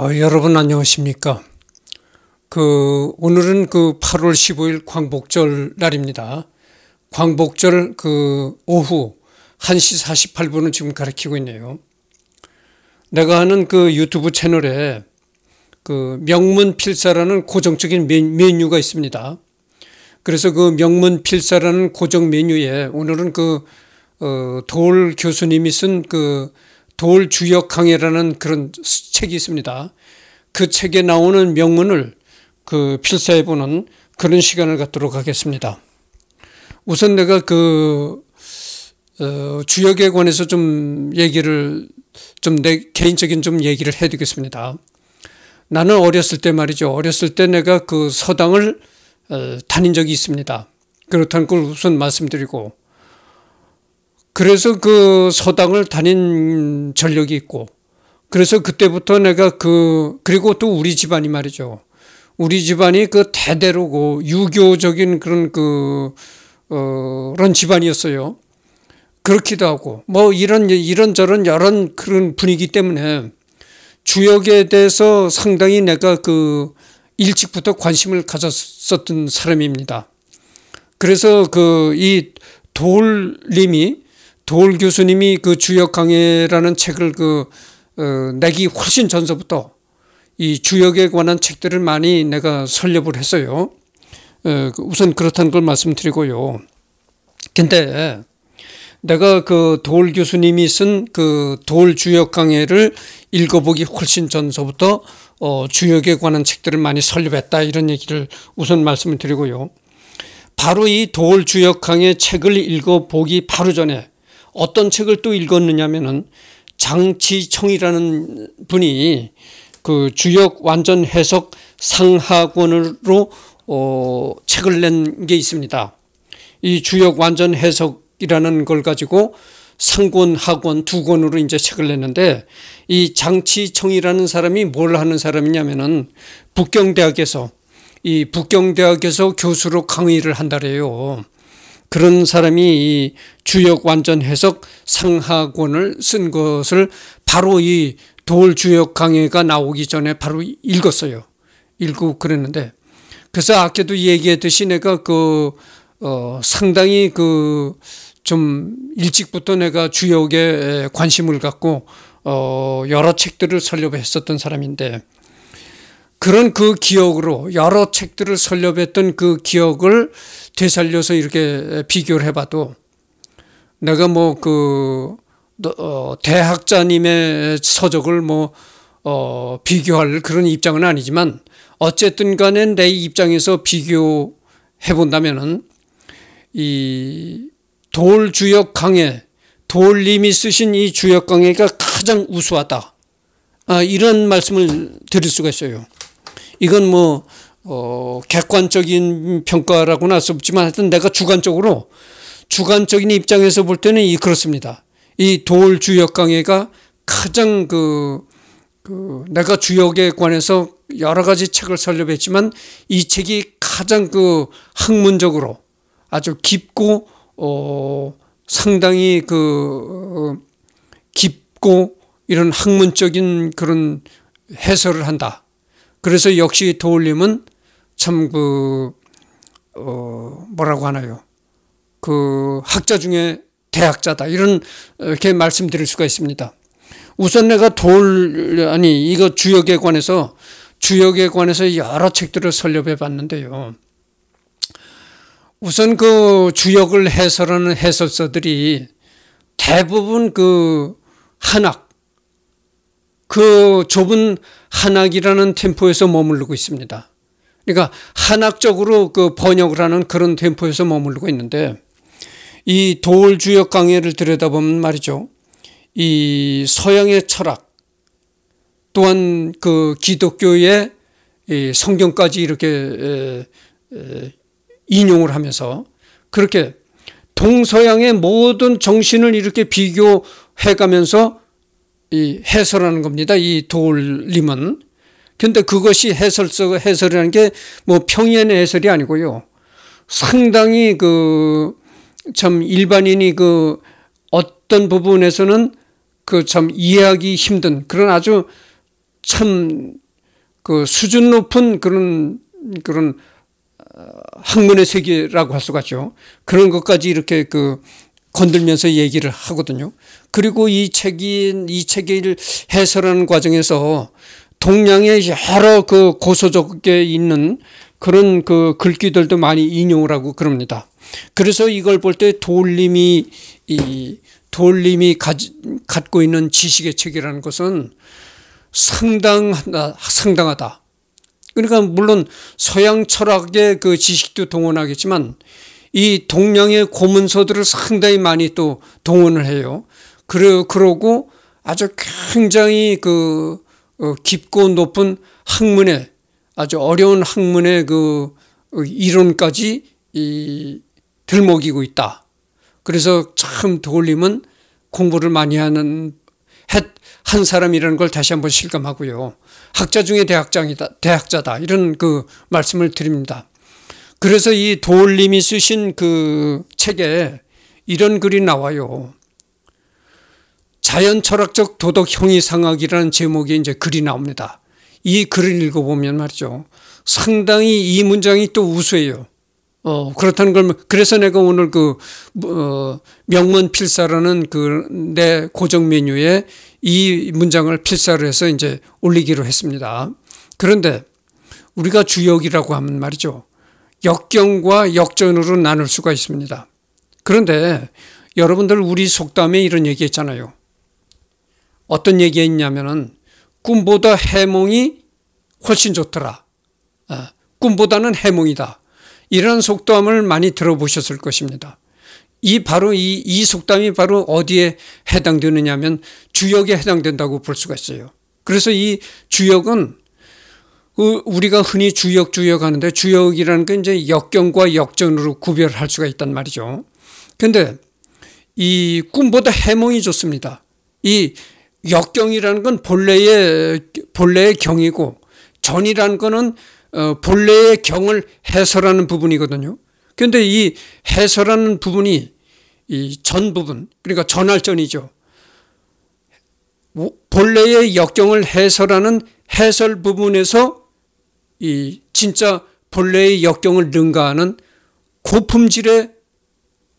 어, 여러분 안녕하십니까? 그 오늘은 그 8월 15일 광복절 날입니다. 광복절 그 오후 1시 48분은 지금 가리키고 있네요. 내가 하는 그 유튜브 채널에 그 명문 필사라는 고정적인 메뉴가 있습니다. 그래서 그 명문 필사라는 고정 메뉴에 오늘은 그 어, 교수님이 쓴그 돌주역강해라는 그런 책이 있습니다. 그 책에 나오는 명문을그 필사해 보는 그런 시간을 갖도록 하겠습니다. 우선 내가 그 어, 주역에 관해서 좀 얘기를 좀 내 개인적인 좀 얘기를 해드리겠습니다. 나는 어렸을 때 말이죠. 어렸을 때 내가 그 서당을 어, 다닌 적이 있습니다. 그렇다는 걸 우선 말씀드리고 그래서 그 서당을 다닌 전력이 있고 그래서 그때부터 내가 그 그리고 또 우리 집안이 말이죠. 우리 집안이 그 대대로고 유교적인 그런 그 어, 그런 집안이었어요. 그렇기도 하고 뭐 이런 이런저런 여러 그런 분위기 때문에 주역에 대해서 상당히 내가 그 일찍부터 관심을 가졌었던 사람입니다. 그래서 그 이 돌림이 도울 교수님이 그 주역 강해라는 책을 그 어, 내기 훨씬 전서부터 이 주역에 관한 책들을 많이 내가 설립을 했어요. 어, 그 우선 그렇다는 걸 말씀드리고요. 근데 내가 그 도울 교수님이 쓴 그 도울 주역 강해를 읽어보기 훨씬 전서부터 어, 주역에 관한 책들을 많이 설립했다 이런 얘기를 우선 말씀을 드리고요. 바로 이 도울 주역 강해 책을 읽어보기 바로 전에 어떤 책을 또 읽었느냐면은 장치청이라는 분이 그 주역 완전 해석 상하권으로 어, 책을 낸 게 있습니다. 이 주역 완전 해석이라는 걸 가지고 상권, 하권 두 권으로 이제 책을 냈는데 이 장치청이라는 사람이 뭘 하는 사람이냐면은 북경대학에서 이 북경대학에서 교수로 강의를 한다래요. 그런 사람이 이 주역 완전 해석 상하권을 쓴 것을 바로 이 돌주역 강의가 나오기 전에 바로 읽었어요. 읽고 그랬는데 그래서 아까도 얘기했듯이 내가 그 어, 상당히 그 좀 일찍부터 내가 주역에 관심을 갖고 어, 여러 책들을 설립했었던 사람인데 그런 그 기억으로 여러 책들을 설립했던 그 기억을 되살려서 이렇게 비교를 해봐도 내가 뭐그 어, 대학자님의 서적을 뭐 어, 비교할 그런 입장은 아니지만 어쨌든 간에 내 입장에서 비교해 본다면은 이 돌주역 강의 돌림이 쓰신 이 주역 강의가 가장 우수하다. 아, 이런 말씀을 드릴 수가 있어요. 이건 뭐 어, 객관적인 평가라고는 할 수 없지만 하여튼 내가 주관적으로 주관적인 입장에서 볼 때는 이 그렇습니다. 이 도올 주역 강해가 가장 그, 그 내가 주역에 관해서 여러 가지 책을 설립했지만 이 책이 가장 그 학문적으로 아주 깊고 어 상당히 그 어, 깊고 이런 학문적인 그런 해설을 한다. 그래서 역시 도울림은 참 그, 어, 뭐라고 하나요. 그 학자 중에 대학자다. 이런, 이렇게 말씀드릴 수가 있습니다. 우선 내가 돌, 아니, 이거 주역에 관해서, 주역에 관해서 여러 책들을 설립해 봤는데요. 우선 그 주역을 해설하는 해설서들이 대부분 그 한학, 그 좁은 한학이라는 템포에서 머무르고 있습니다. 그러니까 한학적으로 그 번역을 하는 그런 템포에서 머무르고 있는데 이 도울주역 강의를 들여다보면 말이죠. 이 서양의 철학 또한 그 기독교의 성경까지 이렇게 인용을 하면서 그렇게 동서양의 모든 정신을 이렇게 비교해 가면서 이 해설하는 겁니다. 이 돌림은. 근데 그것이 해설서 해설이라는 게 뭐 평연의 해설이 아니고요. 상당히 그 참 일반인이 그 어떤 부분에서는 그 참 이해하기 힘든 그런 아주 참 그 수준 높은 그런 그런 어, 학문의 세계라고 할 수가 있죠. 그런 것까지 이렇게 그 건들면서 얘기를 하거든요. 그리고 이 책이 이 책을 해설하는 과정에서 동양의 여러 그 고소적에 있는 그런 그 글귀들도 많이 인용을 하고 그럽니다. 그래서 이걸 볼 때 돌림이 이 돌림이 가지, 갖고 있는 지식의 책이라는 것은 상당하다, 상당하다. 그러니까 물론 서양 철학의 그 지식도 동원하겠지만 이 동양의 고문서들을 상당히 많이 또 동원을 해요. 그러, 그러고 아주 굉장히 그 어, 깊고 높은 학문에 아주 어려운 학문의 그 어, 이론까지 이 들먹이고 있다. 그래서 참 돌림은 공부를 많이 하는 한 사람이라는 걸 다시 한번 실감하고요. 학자 중에 대학장이다, 대학자다 이런 그 말씀을 드립니다. 그래서 이 도울님이 쓰신 그 책에 이런 글이 나와요. 자연 철학적 도덕 형이상학이라는 제목의 이제 글이 나옵니다. 이 글을 읽어보면 말이죠. 상당히 이 문장이 또 우수해요. 어, 그렇다는 걸, 뭐, 그래서 내가 오늘 그, 뭐, 어, 명문 필사라는 그 내 고정 메뉴에 이 문장을 필사를 해서 이제 올리기로 했습니다. 그런데 우리가 주역이라고 하면 말이죠. 역경과 역전으로 나눌 수가 있습니다. 그런데 여러분들 우리 속담에 이런 얘기 했잖아요. 어떤 얘기 했냐면은 꿈보다 해몽이 훨씬 좋더라. 아, 꿈보다는 해몽이다. 이런 속담을 많이 들어보셨을 것입니다. 이 바로 이, 이 속담이 바로 어디에 해당되느냐 하면 주역에 해당된다고 볼 수가 있어요. 그래서 이 주역은 그 우리가 흔히 주역 주역 하는데 주역이라는 게 이제 역경과 역전으로 구별할 수가 있단 말이죠. 근데 이 꿈보다 해몽이 좋습니다. 이 역경이라는 건 본래의 본래의 경이고 전이라는 거는 어, 본래의 경을 해설하는 부분이거든요. 근데이 해설하는 부분이 이 전 부분 그러니까 전할전이죠. 본래의 역경을 해설하는 해설 부분에서 이 진짜 본래의 역경을 능가하는 고품질의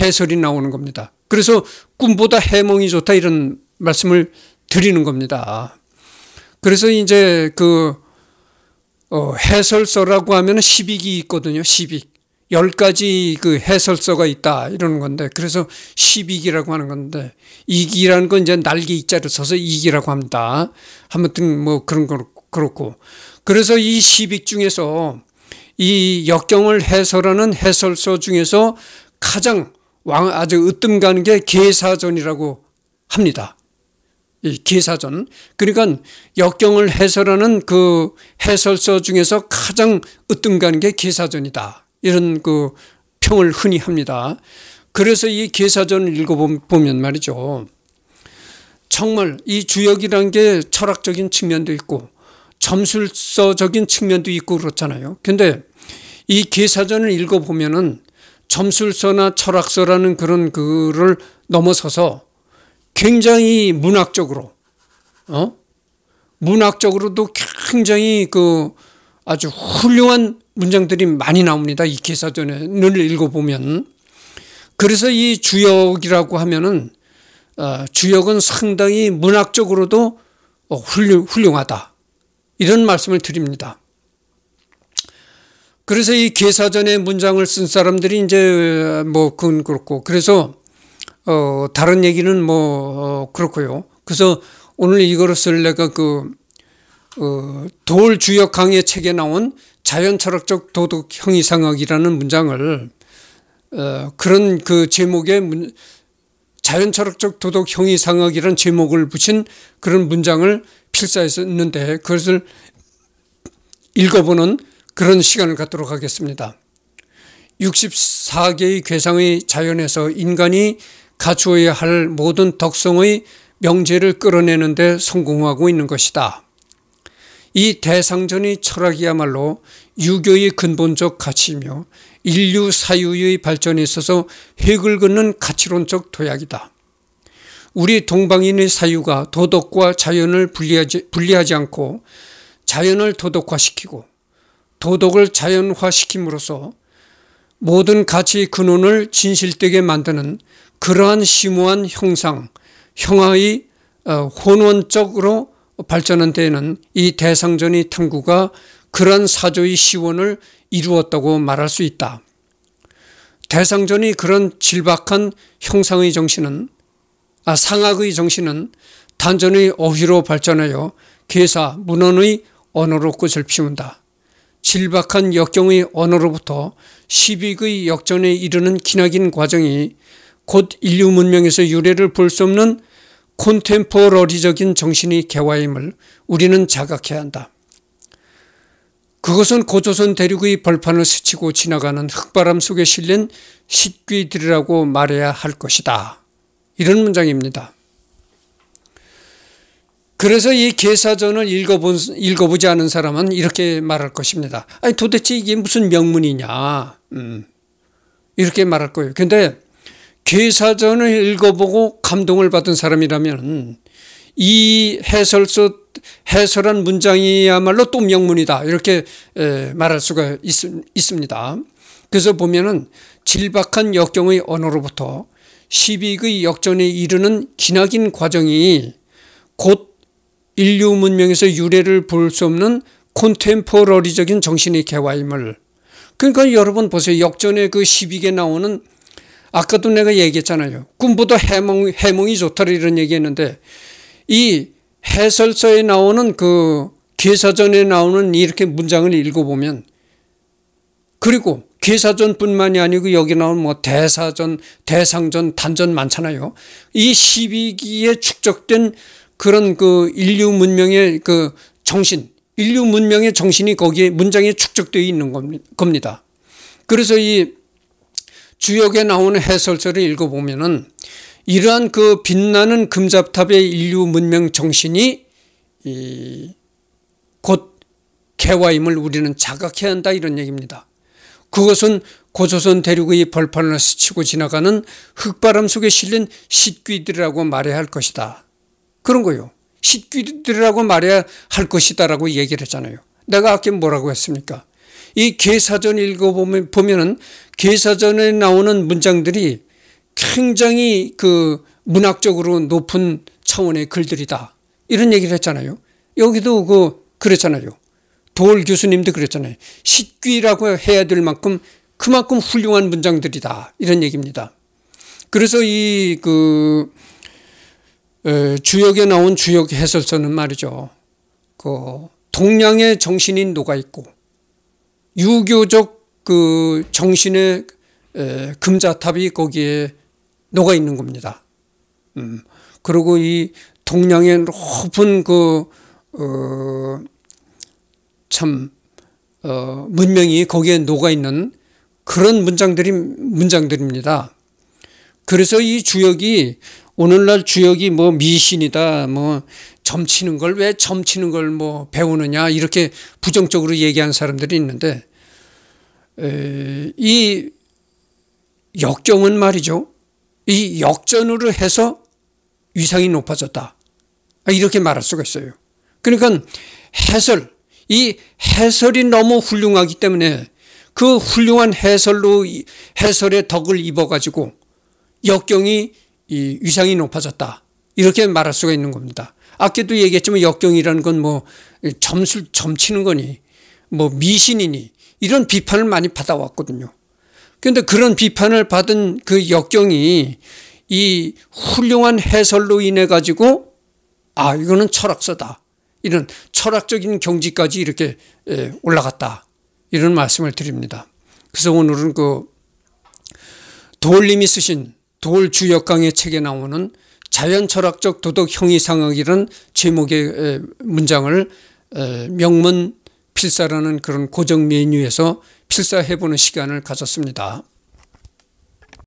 해설이 나오는 겁니다. 그래서 꿈보다 해몽이 좋다 이런 말씀을 드리는 겁니다. 그래서 이제 그어 해설서라고 하면 10익이 있거든요. 10익. 10가지 그 해설서가 있다 이러는 건데 그래서 10익이라고 하는 건데 익이라는 건 이제 날개 이자를 써서 익이라고 합니다. 아무튼 뭐 그런 걸 그렇고 그래서 이 시빅 중에서 이 역경을 해설하는 해설서 중에서 가장 왕 아주 으뜸 가는 게 계사전이라고 합니다. 이계사전 그러니까 역경을 해설하는 그 해설서 중에서 가장 으뜸 가는 게계사전이다 이런 그 평을 흔히 합니다. 그래서 이계사전을 읽어보면 말이죠. 정말 이 주역이란 게 철학적인 측면도 있고 점술서적인 측면도 있고 그렇잖아요. 근데 이 기사전을 읽어보면은 점술서나 철학서라는 그런 글을 넘어서서 굉장히 문학적으로, 어? 문학적으로도 굉장히 그 아주 훌륭한 문장들이 많이 나옵니다. 이 기사전에 읽어보면. 그래서 이 주역이라고 하면은, 어, 주역은 상당히 문학적으로도 어, 훌륭, 훌륭하다. 이런 말씀을 드립니다. 그래서 이 개사전의 문장을 쓴 사람들이 이제 어, 뭐 그건 그렇고 그래서 어 다른 얘기는 뭐 어, 그렇고요. 그래서 오늘 이거를 내가 그돌 어, 주역 강의 책에 나온 자연철학적 도덕 형이상학이라는 문장을 어 그런 그 제목의 문, 자연철학적 도덕 형이상학이라는 제목을 붙인 그런 문장을 필사했었는데 그것을 읽어보는 그런 시간을 갖도록 하겠습니다. 64개의 괴상의 자연에서 인간이 갖추어야 할 모든 덕성의 명제를 끌어내는 데 성공하고 있는 것이다. 이 대상전의 철학이야말로 유교의 근본적 가치이며 인류 사유의 발전에 있어서 획을 긋는 가치론적 도약이다. 우리 동방인의 사유가 도덕과 자연을 분리하지, 분리하지 않고 자연을 도덕화시키고 도덕을 자연화시킴으로써 모든 가치의 근원을 진실되게 만드는 그러한 심오한 형상, 형화의 어, 혼원적으로 발전한 데에는 이 대상전의 탐구가 그러한 사조의 시원을 이루었다고 말할 수 있다. 대상전이 그런 질박한 형상의 정신은 아, 상악의 정신은 단전의 어휘로 발전하여 계사 문헌의 언어로 꽃을 피운다. 질박한 역경의 언어로부터 시빅의 역전에 이르는 기나긴 과정이 곧 인류 문명에서 유래를 볼 수 없는 콘템포러리적인 정신이 개화임을 우리는 자각해야 한다. 그것은 고조선 대륙의 벌판을 스치고 지나가는 흙바람 속에 실린 식귀들이라고 말해야 할 것이다. 이런 문장입니다. 그래서 이 개사전을 읽어본, 읽어보지 않은 사람은 이렇게 말할 것입니다. 아니 도대체 이게 무슨 명문이냐. 음, 이렇게 말할 거예요. 근데 개사전을 읽어보고 감동을 받은 사람이라면 이 해설서 해설한 문장이야말로 또 명문이다 이렇게 말할 수가 있, 습니다 그래서 보면은 질박한 역경의 언어로부터 시빅의 역전에 이르는 기나긴 과정이 곧 인류 문명에서 유래를 볼 수 없는 콘템포러리적인 정신의 개화임을 그러니까 여러분 보세요. 역전의 그 시빅에 나오는 아까도 내가 얘기했잖아요. 꿈보다 해몽, 해몽이 좋다 이런 얘기했는데 이 해설서에 나오는 그 기사전에 나오는 이렇게 문장을 읽어보면 그리고 기사전뿐만이 아니고 여기 나온 뭐 대사전, 대상전, 단전 많잖아요. 이 12기에 축적된 그런 그 인류 문명의 그 정신, 인류 문명의 정신이 거기에 문장에 축적되어 있는 겁니다. 그래서 이 주역에 나오는 해설서를 읽어보면은 이러한 그 빛나는 금잡탑의 인류 문명 정신이 곧 개화임을 우리는 자각해야 한다 이런 얘기입니다. 그것은 고조선 대륙의 벌판을 스치고 지나가는 흙바람 속에 실린 식귀들이라고 말해야 할 것이다. 그런 거요. 식귀들이라고 말해야 할 것이다라고 얘기를 했잖아요. 내가 아까 뭐라고 했습니까? 이 개사전 읽어보면 보면은 개사전에 나오는 문장들이 굉장히 그 문학적으로 높은 차원의 글들이다. 이런 얘기를 했잖아요. 여기도 그 그랬잖아요. 돌 교수님도 그랬잖아요. 식귀라고 해야 될 만큼 그만큼 훌륭한 문장들이다. 이런 얘기입니다. 그래서 이 그 주역에 나온 주역 해설서는 말이죠. 그 동양의 정신이 녹아 있고 유교적 그 정신의 금자탑이 거기에 녹아 있는 겁니다. 음, 그리고 이 동양의 높은 그, 어, 참, 어, 문명이 거기에 녹아 있는 그런 문장들이, 문장들입니다. 그래서 이 주역이, 오늘날 주역이 뭐 미신이다, 뭐 점치는 걸 왜 점치는 걸 뭐 배우느냐, 이렇게 부정적으로 얘기한 사람들이 있는데, 에, 이 역경은 말이죠. 이 역전으로 해서 위상이 높아졌다. 아, 이렇게 말할 수가 있어요. 그러니까 해설, 이 해설이 너무 훌륭하기 때문에 그 훌륭한 해설로 해설의 덕을 입어가지고 역경이 이 위상이 높아졌다. 이렇게 말할 수가 있는 겁니다. 아까도 얘기했지만 역경이라는 건 뭐 점수 점치는 거니 뭐 미신이니 이런 비판을 많이 받아왔거든요. 그런데 그런 비판을 받은 그 역경이 이 훌륭한 해설로 인해 가지고 아 이거는 철학서다 이런 철학적인 경지까지 이렇게 올라갔다 이런 말씀을 드립니다. 그래서 오늘은 그 도올림이 쓰신 도올주역강의 책에 나오는 자연철학적 도덕 형이상학이란 제목의 문장을 명문 필사라는 그런 고정 메뉴에서 필사해보는 시간을 가졌습니다.